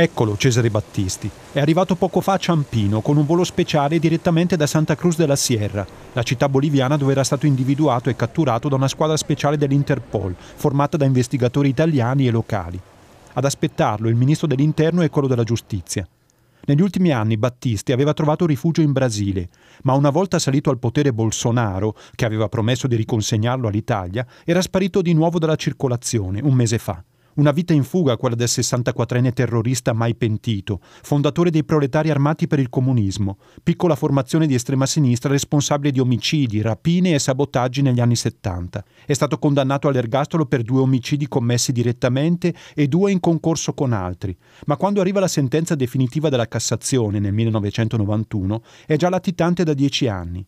Eccolo Cesare Battisti. È arrivato poco fa a Ciampino con un volo speciale direttamente da Santa Cruz de la Sierra, la città boliviana dove era stato individuato e catturato da una squadra speciale dell'Interpol, formata da investigatori italiani e locali. Ad aspettarlo il ministro dell'Interno e quello della Giustizia. Negli ultimi anni Battisti aveva trovato rifugio in Brasile, ma una volta salito al potere Bolsonaro, che aveva promesso di riconsegnarlo all'Italia, era sparito di nuovo dalla circolazione un mese fa. Una vita in fuga quella del 64enne terrorista mai pentito, fondatore dei proletari armati per il comunismo, piccola formazione di estrema sinistra responsabile di omicidi, rapine e sabotaggi negli anni 70. È stato condannato all'ergastolo per due omicidi commessi direttamente e due in concorso con altri, ma quando arriva la sentenza definitiva della Cassazione nel 1991 è già latitante da dieci anni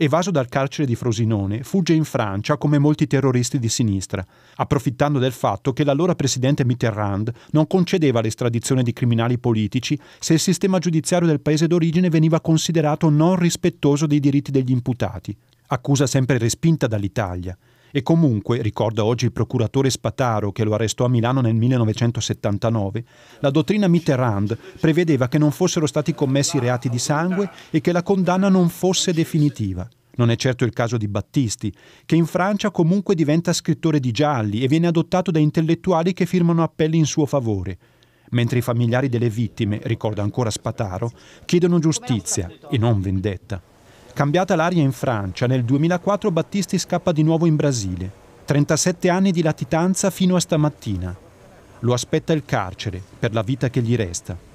evaso dal carcere di Frosinone, fugge in Francia come molti terroristi di sinistra, approfittando del fatto che l'allora presidente Mitterrand non concedeva l'estradizione di criminali politici se il sistema giudiziario del paese d'origine veniva considerato non rispettoso dei diritti degli imputati. Accusa sempre respinta dall'Italia. E comunque, ricorda oggi il procuratore Spataro che lo arrestò a Milano nel 1979, la dottrina Mitterrand prevedeva che non fossero stati commessi reati di sangue e che la condanna non fosse definitiva. Non è certo il caso di Battisti, che in Francia comunque diventa scrittore di gialli e viene adottato da intellettuali che firmano appelli in suo favore mentre i familiari delle vittime, ricorda ancora Spataro, chiedono giustizia e non vendetta. Cambiata l'aria in Francia, nel 2004 Battisti scappa di nuovo in Brasile. 37 anni di latitanza fino a stamattina. Lo aspetta il carcere per la vita che gli resta.